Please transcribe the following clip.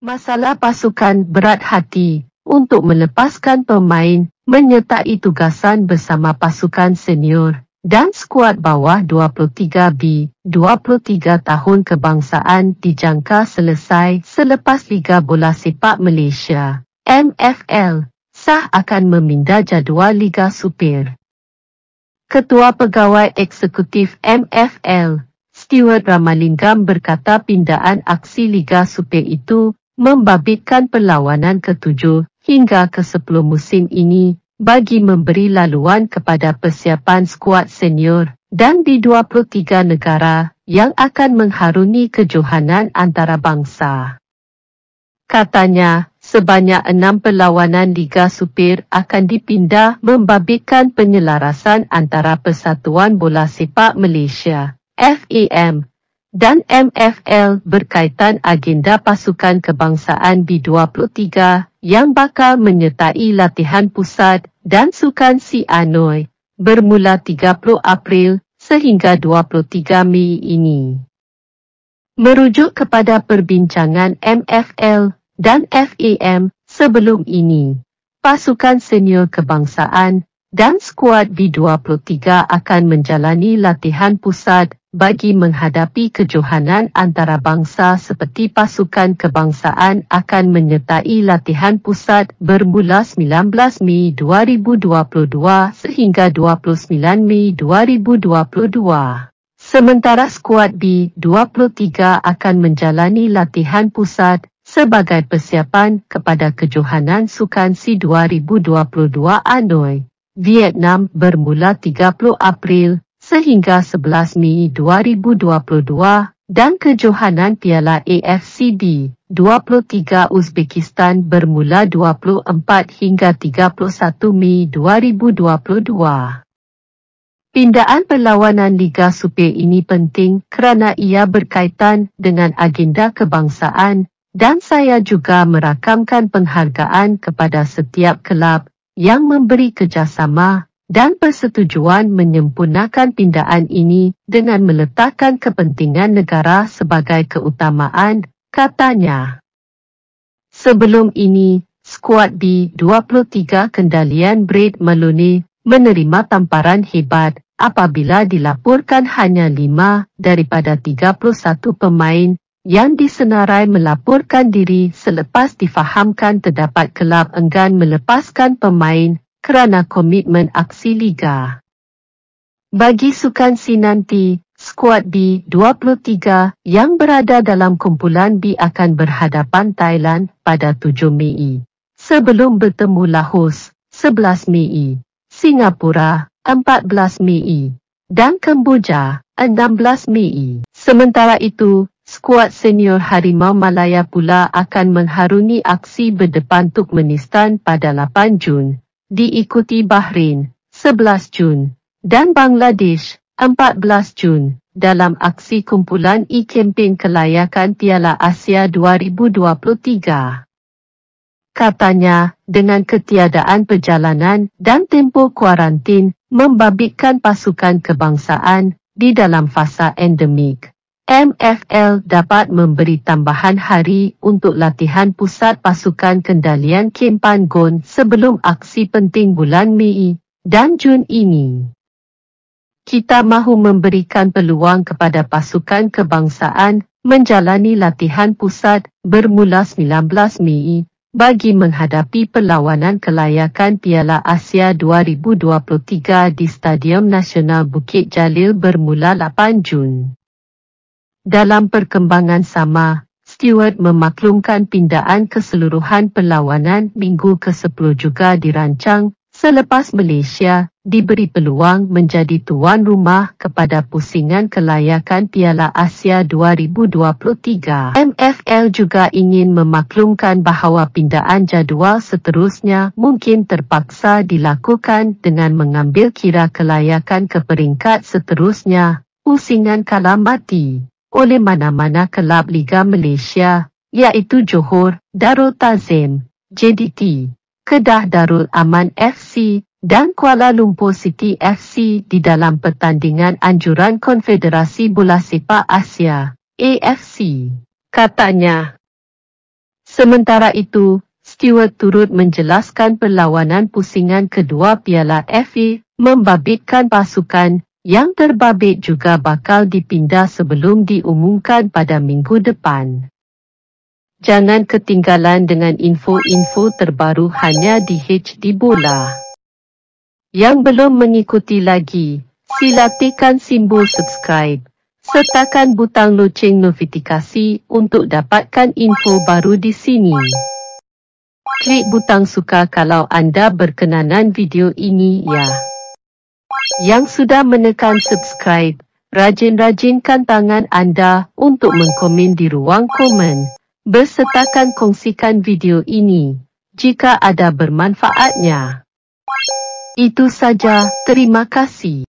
Masalah pasukan berat hati untuk melepaskan pemain menyertai tugasan bersama pasukan senior dan skuad bawah 23B 23 tahun kebangsaan dijangka selesai selepas Liga Bola Sepak Malaysia MFL sah akan meminda jadual Liga Super. Ketua Pegawai Eksekutif MFL, Stewart Ramalingam berkata pindaan aksi Liga Super itu membabitkan perlawanan ketujuh hingga ke-10 musim ini bagi memberi laluan kepada persiapan skuad senior dan di 23 negara yang akan mengharungi kejohanan antarabangsa. Katanya, sebanyak enam perlawanan Liga Supir akan dipindah membabitkan penyelarasan antara Persatuan Bola Sepak Malaysia, FEM, dan MFL berkaitan agenda pasukan kebangsaan B23 yang bakal menyertai latihan pusat dan sukan si Anoi bermula 30 April sehingga 23 Mei ini. Merujuk kepada perbincangan MFL dan FEM sebelum ini, pasukan senior kebangsaan dan skuad B23 akan menjalani latihan pusat bagi menghadapi kejohanan antara bangsa seperti pasukan kebangsaan akan menyertai latihan pusat bermula 19 Mei 2022 sehingga 29 Mei 2022. Sementara skuad B23 akan menjalani latihan pusat sebagai persiapan kepada kejohanan sukan C2022 anoi Vietnam bermula 30 April 2022 sehingga 11 Mei 2022 dan kejohanan Piala AFCB 23 Uzbekistan bermula 24 hingga 31 Mei 2022. Pindaan perlawanan Liga Super ini penting kerana ia berkaitan dengan agenda kebangsaan dan saya juga merakamkan penghargaan kepada setiap kelab yang memberi kerjasama dan persetujuan menyempurnakan tindakan ini dengan meletakkan kepentingan negara sebagai keutamaan, katanya. Sebelum ini, skuad B-23 kendalian Brad Maloney menerima tamparan hebat apabila dilaporkan hanya 5 daripada 31 pemain yang disenarai melaporkan diri selepas difahamkan terdapat kelab enggan melepaskan pemain kerana komitmen aksi Liga. Bagi sukan nanti skuad B23 yang berada dalam kumpulan B akan berhadapan Thailand pada 7 Mei. Sebelum bertemu Laos, 11 Mei, Singapura, 14 Mei, dan Kemboja, 16 Mei. Sementara itu, skuad senior Harimau Malaya pula akan mengharungi aksi berdepan Turkmenistan pada 8 Jun, diikuti Bahrain, 11 Jun, dan Bangladesh, 14 Jun, dalam aksi kumpulan e-kempen kelayakan Piala Asia 2023. Katanya, dengan ketiadaan perjalanan dan tempoh kuarantin, membabitkan pasukan kebangsaan di dalam fasa endemik. MFL dapat memberi tambahan hari untuk latihan pusat pasukan kendalian Kim Pan-gon sebelum aksi penting bulan Mei dan Jun ini. Kita mahu memberikan peluang kepada pasukan kebangsaan menjalani latihan pusat bermula 19 Mei bagi menghadapi perlawanan kelayakan Piala Asia 2023 di Stadium Nasional Bukit Jalil bermula 8 Jun. Dalam perkembangan sama, Stewart memaklumkan pindaan keseluruhan perlawanan minggu ke-10 juga dirancang selepas Malaysia diberi peluang menjadi tuan rumah kepada pusingan kelayakan Piala Asia 2023. MFL juga ingin memaklumkan bahawa pindaan jadual seterusnya mungkin terpaksa dilakukan dengan mengambil kira kelayakan ke peringkat seterusnya, pusingan kalamati oleh mana-mana kelab Liga Malaysia, iaitu Johor, Darul Tazim, JDT, Kedah Darul Aman FC dan Kuala Lumpur City FC di dalam pertandingan anjuran Konfederasi Bola Sepak Asia, AFC, katanya. Sementara itu, Stewart turut menjelaskan perlawanan pusingan kedua Piala FA membabitkan pasukan yang terbabit juga bakal dipindah sebelum diumumkan pada minggu depan. Jangan ketinggalan dengan info-info terbaru hanya di HD Bola. Yang belum mengikuti lagi, sila tekan simbol subscribe. Sertakan butang loceng notifikasi untuk dapatkan info baru di sini. Klik butang suka kalau anda berkenanan video ini ya. Yang sudah menekan subscribe, rajin-rajinkan tangan anda untuk mengkomen di ruang komen. Bersetakan kongsikan video ini jika ada bermanfaatnya. Itu saja, terima kasih.